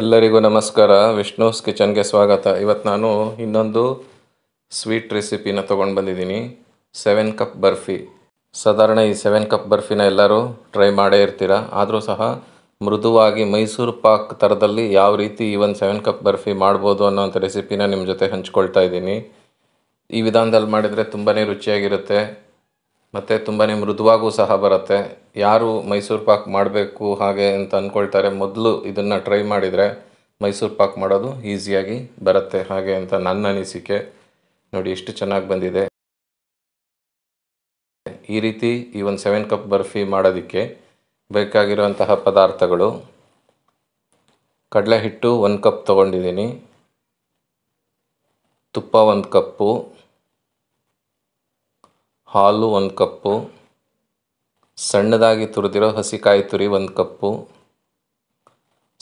ಎಲ್ಲರಿಗೂ ನಮಸ್ಕಾರ ವಿಷ್ಣುಸ್ ಕಿಚನ್ಗೆ ಸ್ವಾಗತ ಇವತ್ತು ನಾನು ಇನ್ನೊಂದು ಸ್ವೀಟ್ ರೆಸಿಪಿನ ತೊಗೊಂಡು ಬಂದಿದ್ದೀನಿ ಸೆವೆನ್ ಕಪ್ ಬರ್ಫಿ ಸಾಧಾರಣ ಈ ಸೆವೆನ್ ಕಪ್ ಬರ್ಫಿನ ಎಲ್ಲರೂ ಟ್ರೈ ಮಾಡೇ ಇರ್ತೀರ ಆದರೂ ಸಹ ಮೃದುವಾಗಿ ಮೈಸೂರು ಪಾಕ್ ಥರದಲ್ಲಿ ಯಾವ ರೀತಿ ಈ ಒಂದು ಸೆವೆನ್ ಕಪ್ ಬರ್ಫಿ ಮಾಡ್ಬೋದು ಅನ್ನೋಂಥ ರೆಸಿಪಿನ ನಿಮ್ಮ ಜೊತೆ ಹಂಚ್ಕೊಳ್ತಾ ಇದ್ದೀನಿ ಈ ವಿಧಾನದಲ್ಲಿ ಮಾಡಿದರೆ ತುಂಬಾ ರುಚಿಯಾಗಿರುತ್ತೆ ಮತ್ತು ತುಂಬಾ ಮೃದುವಾಗೂ ಸಹ ಬರುತ್ತೆ ಯಾರು ಮೈಸೂರು ಪಾಕ್ ಮಾಡಬೇಕು ಹಾಗೆ ಅಂತ ಅಂದ್ಕೊಳ್ತಾರೆ ಮೊದಲು ಇದನ್ನು ಟ್ರೈ ಮಾಡಿದರೆ ಮೈಸೂರು ಪಾಕ್ ಮಾಡೋದು ಈಸಿಯಾಗಿ ಬರುತ್ತೆ ಹಾಗೆ ಅಂತ ನನ್ನ ಅನಿಸಿಕೆ ನೋಡಿ ಎಷ್ಟು ಚೆನ್ನಾಗಿ ಬಂದಿದೆ ಈ ರೀತಿ ಈ ಒಂದು ಸೆವೆನ್ ಕಪ್ ಬರ್ಫಿ ಮಾಡೋದಕ್ಕೆ ಬೇಕಾಗಿರುವಂತಹ ಪದಾರ್ಥಗಳು ಕಡಲೆ ಹಿಟ್ಟು ಒಂದು ಕಪ್ ತೊಗೊಂಡಿದ್ದೀನಿ ತುಪ್ಪ ಒಂದು ಕಪ್ಪು ಹಾಲು ಒಂದು ಕಪ್ಪು ಸಣ್ಣದಾಗಿ ತುರಿದಿರೋ ಹಸಿಕಾಯಿ ತುರಿ ಒಂದು ಕಪ್ಪು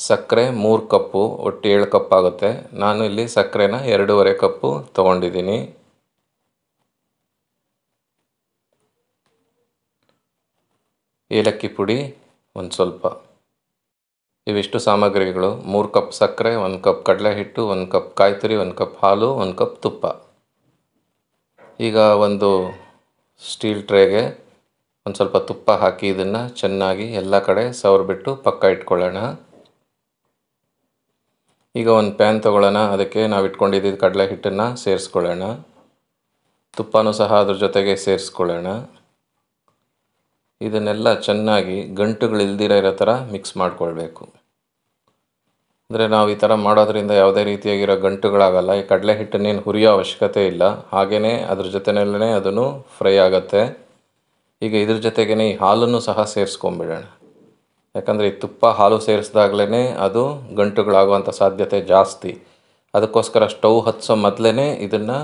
ಸಕ್ಕರೆ ಮೂರು ಕಪ್ಪು ಒಟ್ಟು ಏಳು ಕಪ್ಪಾಗುತ್ತೆ ನಾನು ಇಲ್ಲಿ ಸಕ್ಕರೆನ ಎರಡೂವರೆ ಕಪ್ಪು ತೊಗೊಂಡಿದ್ದೀನಿ ಏಲಕ್ಕಿ ಪುಡಿ ಒಂದು ಸ್ವಲ್ಪ ಇವಿಷ್ಟು ಸಾಮಗ್ರಿಗಳು ಮೂರು ಕಪ್ ಸಕ್ಕರೆ ಒಂದು ಕಪ್ ಕಡಲೆ ಹಿಟ್ಟು ಒಂದು ಕಪ್ ಕಾಯಿ ತುರಿ ಒಂದು ಕಪ್ ಹಾಲು ಒಂದು ಕಪ್ ತುಪ್ಪ ಈಗ ಒಂದು ಸ್ಟೀಲ್ ಟ್ರೇಗೆ ಒಂದು ಸ್ವಲ್ಪ ತುಪ್ಪ ಹಾಕಿ ಇದನ್ನು ಚೆನ್ನಾಗಿ ಎಲ್ಲ ಕಡೆ ಬಿಟ್ಟು ಪಕ್ಕ ಇಟ್ಕೊಳ್ಳೋಣ ಈಗ ಒಂದು ಪ್ಯಾನ್ ತೊಗೊಳ್ಳೋಣ ಅದಕ್ಕೆ ನಾವು ಇಟ್ಕೊಂಡಿದ್ದ ಕಡಲೆ ಹಿಟ್ಟನ್ನು ಸೇರಿಸ್ಕೊಳ್ಳೋಣ ತುಪ್ಪನೂ ಸಹ ಅದ್ರ ಜೊತೆಗೆ ಸೇರಿಸ್ಕೊಳ್ಳೋಣ ಇದನ್ನೆಲ್ಲ ಚೆನ್ನಾಗಿ ಗಂಟುಗಳಿಲ್ದಿರೋ ಇರೋ ಥರ ಮಿಕ್ಸ್ ಮಾಡಿಕೊಳ್ಬೇಕು ಅಂದರೆ ನಾವು ಈ ಥರ ಮಾಡೋದರಿಂದ ಯಾವುದೇ ರೀತಿಯಾಗಿರೋ ಗಂಟುಗಳಾಗಲ್ಲ ಈ ಕಡಲೆ ಹಿಟ್ಟನ್ನೇನು ಹುರಿಯೋ ಅವಶ್ಯಕತೆ ಇಲ್ಲ ಹಾಗೆಯೇ ಅದ್ರ ಜೊತೆಯಲ್ಲೇ ಅದನ್ನು ಫ್ರೈ ಆಗುತ್ತೆ ಈಗ ಇದ್ರ ಜೊತೆಗೇ ಈ ಹಾಲನ್ನು ಸಹ ಸೇರಿಸ್ಕೊಂಬಿಡೋಣ ಯಾಕಂದರೆ ಈ ತುಪ್ಪ ಹಾಲು ಸೇರಿಸಿದಾಗಲೇ ಅದು ಗಂಟುಗಳಾಗುವಂಥ ಸಾಧ್ಯತೆ ಜಾಸ್ತಿ ಅದಕ್ಕೋಸ್ಕರ ಸ್ಟವ್ ಹಚ್ಚೋ ಮೊದಲೇ ಇದನ್ನು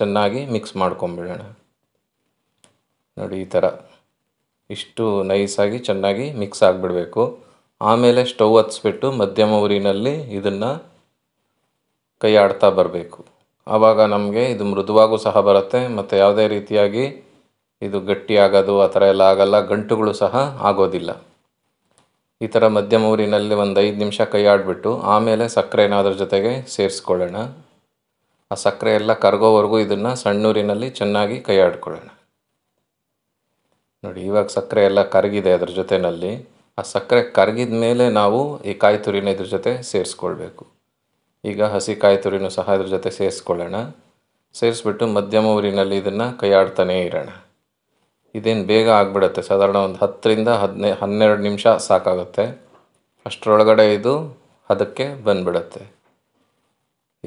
ಚೆನ್ನಾಗಿ ಮಿಕ್ಸ್ ಮಾಡ್ಕೊಂಬಿಡೋಣ ನೋಡಿ ಈ ಥರ ಇಷ್ಟು ನೈಸಾಗಿ ಚೆನ್ನಾಗಿ ಮಿಕ್ಸ್ ಆಗಿಬಿಡಬೇಕು ಆಮೇಲೆ ಸ್ಟೌವ್ ಹಚ್ಚಿಬಿಟ್ಟು ಮಧ್ಯಮ ಊರಿನಲ್ಲಿ ಇದನ್ನು ಕೈಯಾಡ್ತಾ ಬರಬೇಕು ಆವಾಗ ನಮಗೆ ಇದು ಮೃದುವಾಗೂ ಸಹ ಬರುತ್ತೆ ಮತ್ತು ಯಾವುದೇ ರೀತಿಯಾಗಿ ಇದು ಗಟ್ಟಿ ಆಗೋದು ಆ ಥರ ಎಲ್ಲ ಆಗಲ್ಲ ಗಂಟುಗಳು ಸಹ ಆಗೋದಿಲ್ಲ ಈ ಥರ ಮಧ್ಯಮ ಊರಿನಲ್ಲಿ ಒಂದು ಐದು ನಿಮಿಷ ಕೈಯಾಡಿಬಿಟ್ಟು ಆಮೇಲೆ ಸಕ್ಕರೆ ಏನಾದ್ರ ಜೊತೆಗೆ ಸೇರಿಸ್ಕೊಳ್ಳೋಣ ಆ ಸಕ್ಕರೆ ಎಲ್ಲ ಕರಗೋವರೆಗೂ ಇದನ್ನು ಸಣ್ಣೂರಿನಲ್ಲಿ ಚೆನ್ನಾಗಿ ಕೈ ನೋಡಿ ಇವಾಗ ಸಕ್ಕರೆ ಎಲ್ಲ ಕರಗಿದೆ ಅದ್ರ ಜೊತೆಯಲ್ಲಿ ಆ ಸಕ್ಕರೆ ಕರಗಿದ ಮೇಲೆ ನಾವು ಈ ಕಾಯಿ ತುರಿನ ಇದ್ರ ಜೊತೆ ಸೇರಿಸ್ಕೊಳ್ಬೇಕು ಈಗ ಹಸಿ ಕಾಯಿ ತುರಿನೂ ಸಹ ಇದ್ರ ಜೊತೆ ಸೇರಿಸ್ಕೊಳ್ಳೋಣ ಸೇರಿಸ್ಬಿಟ್ಟು ಮಧ್ಯಮ ಊರಿನಲ್ಲಿ ಇದನ್ನು ಕೈಯಾಡ್ತಾನೇ ಇರೋಣ ಇದೇನು ಬೇಗ ಆಗಿಬಿಡುತ್ತೆ ಸಾಧಾರಣ ಒಂದು ಹತ್ತರಿಂದ ಹದಿನೈ ಹನ್ನೆರಡು ನಿಮಿಷ ಸಾಕಾಗುತ್ತೆ ಅಷ್ಟರೊಳಗಡೆ ಇದು ಅದಕ್ಕೆ ಬಂದ್ಬಿಡುತ್ತೆ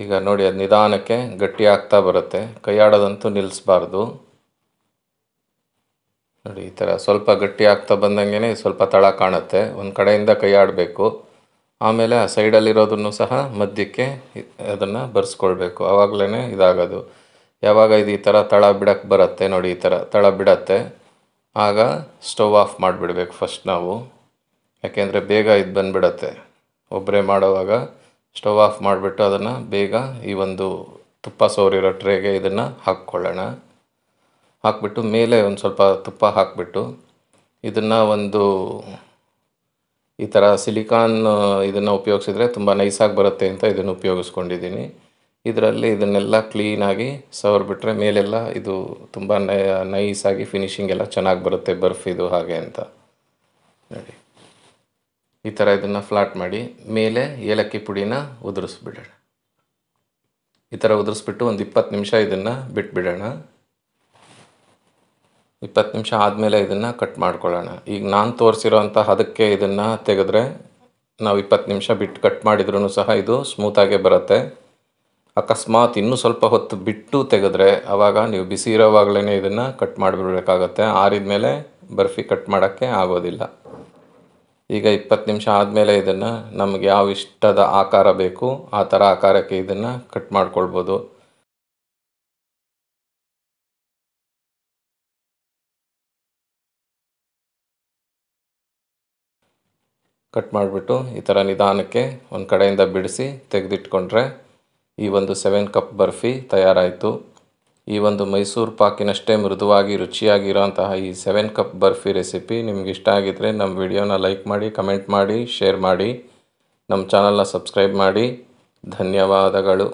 ಈಗ ನೋಡಿ ಅದು ನಿಧಾನಕ್ಕೆ ಗಟ್ಟಿ ಆಗ್ತಾ ಬರುತ್ತೆ ಕೈಯಾಡೋದಂತೂ ನಿಲ್ಲಿಸಬಾರ್ದು ನೋಡಿ ಈ ಥರ ಸ್ವಲ್ಪ ಗಟ್ಟಿ ಆಗ್ತಾ ಬಂದಂಗೆ ಸ್ವಲ್ಪ ತಳ ಕಾಣುತ್ತೆ ಒಂದು ಕಡೆಯಿಂದ ಕೈ ಆಡಬೇಕು ಆಮೇಲೆ ಆ ಸೈಡಲ್ಲಿರೋದನ್ನು ಸಹ ಮಧ್ಯಕ್ಕೆ ಅದನ್ನು ಬರ್ಸ್ಕೊಳ್ಬೇಕು ಆವಾಗಲೇ ಇದಾಗೋದು ಯಾವಾಗ ಇದು ಈ ಥರ ತಳ ಬಿಡಕ್ಕೆ ಬರುತ್ತೆ ನೋಡಿ ಈ ಥರ ತಳ ಬಿಡತ್ತೆ ಆಗ ಸ್ಟವ್ ಆಫ್ ಮಾಡಿಬಿಡ್ಬೇಕು ಫಸ್ಟ್ ನಾವು ಯಾಕೆಂದರೆ ಬೇಗ ಇದು ಬಂದುಬಿಡತ್ತೆ ಒಬ್ಬರೇ ಮಾಡುವಾಗ ಸ್ಟವ್ ಆಫ್ ಮಾಡಿಬಿಟ್ಟು ಅದನ್ನು ಬೇಗ ಈ ಒಂದು ತುಪ್ಪ ಸೋರಿರೋ ಟ್ರೇಗೆ ಇದನ್ನು ಹಾಕ್ಕೊಳ್ಳೋಣ ಹಾಕಿಬಿಟ್ಟು ಮೇಲೆ ಒಂದು ಸ್ವಲ್ಪ ತುಪ್ಪ ಹಾಕಿಬಿಟ್ಟು ಇದನ್ನು ಒಂದು ಈ ಥರ ಸಿಲಿಕಾನ್ ಇದನ್ನು ಉಪಯೋಗಿಸಿದ್ರೆ ತುಂಬ ನೈಸಾಗಿ ಬರುತ್ತೆ ಅಂತ ಇದನ್ನು ಉಪಯೋಗಿಸ್ಕೊಂಡಿದ್ದೀನಿ ಇದರಲ್ಲಿ ಇದನ್ನೆಲ್ಲ ಕ್ಲೀನಾಗಿ ಸವರ್ಬಿಟ್ರೆ ಮೇಲೆಲ್ಲ ಇದು ತುಂಬ ನೈಸಾಗಿ ಫಿನಿಷಿಂಗ್ ಎಲ್ಲ ಚೆನ್ನಾಗಿ ಬರುತ್ತೆ ಇದು ಹಾಗೆ ಅಂತ ನೋಡಿ ಈ ಥರ ಇದನ್ನು ಫ್ಲಾಟ್ ಮಾಡಿ ಮೇಲೆ ಏಲಕ್ಕಿ ಪುಡಿನ ಉದುರಿಸ್ಬಿಡೋಣ ಈ ಥರ ಉದುರಿಸ್ಬಿಟ್ಟು ಒಂದು ಇಪ್ಪತ್ತು ನಿಮಿಷ ಇದನ್ನು ಬಿಟ್ಬಿಡೋಣ ಇಪ್ಪತ್ತು ನಿಮಿಷ ಆದಮೇಲೆ ಇದನ್ನು ಕಟ್ ಮಾಡ್ಕೊಳ್ಳೋಣ ಈಗ ನಾನು ತೋರಿಸಿರೋಂಥ ಹದಕ್ಕೆ ಇದನ್ನು ತೆಗೆದ್ರೆ ನಾವು ಇಪ್ಪತ್ತು ನಿಮಿಷ ಬಿಟ್ಟು ಕಟ್ ಮಾಡಿದ್ರೂ ಸಹ ಇದು ಸ್ಮೂತಾಗೆ ಬರುತ್ತೆ ಅಕಸ್ಮಾತ್ ಇನ್ನೂ ಸ್ವಲ್ಪ ಹೊತ್ತು ಬಿಟ್ಟು ತೆಗೆದ್ರೆ ಆವಾಗ ನೀವು ಬಿಸಿ ಇರೋವಾಗಲೇ ಇದನ್ನು ಕಟ್ ಮಾಡಿಬಿಡ್ಬೇಕಾಗತ್ತೆ ಆರಿದ ಮೇಲೆ ಬರ್ಫಿ ಕಟ್ ಮಾಡೋಕ್ಕೆ ಆಗೋದಿಲ್ಲ ಈಗ ಇಪ್ಪತ್ತು ನಿಮಿಷ ಆದಮೇಲೆ ಇದನ್ನು ನಮಗೆ ಯಾವ ಇಷ್ಟದ ಆಕಾರ ಬೇಕು ಆ ಥರ ಆಕಾರಕ್ಕೆ ಇದನ್ನು ಕಟ್ ಮಾಡ್ಕೊಳ್ಬೋದು ಕಟ್ ಮಾಡಿಬಿಟ್ಟು ಈ ಥರ ನಿಧಾನಕ್ಕೆ ಒಂದು ಕಡೆಯಿಂದ ಬಿಡಿಸಿ ತೆಗೆದಿಟ್ಕೊಂಡ್ರೆ ಈ ಒಂದು ಸೆವೆನ್ ಕಪ್ ಬರ್ಫಿ ತಯಾರಾಯಿತು ಈ ಒಂದು ಮೈಸೂರು ಪಾಕಿನಷ್ಟೇ ಮೃದುವಾಗಿ ರುಚಿಯಾಗಿರೋಂತಹ ಈ ಸೆವೆನ್ ಕಪ್ ಬರ್ಫಿ ರೆಸಿಪಿ ನಿಮ್ಗೆ ಇಷ್ಟ ಆಗಿದ್ದರೆ ನಮ್ಮ ವಿಡಿಯೋನ ಲೈಕ್ ಮಾಡಿ ಕಮೆಂಟ್ ಮಾಡಿ ಶೇರ್ ಮಾಡಿ ನಮ್ಮ ಚಾನಲ್ನ ಸಬ್ಸ್ಕ್ರೈಬ್ ಮಾಡಿ ಧನ್ಯವಾದಗಳು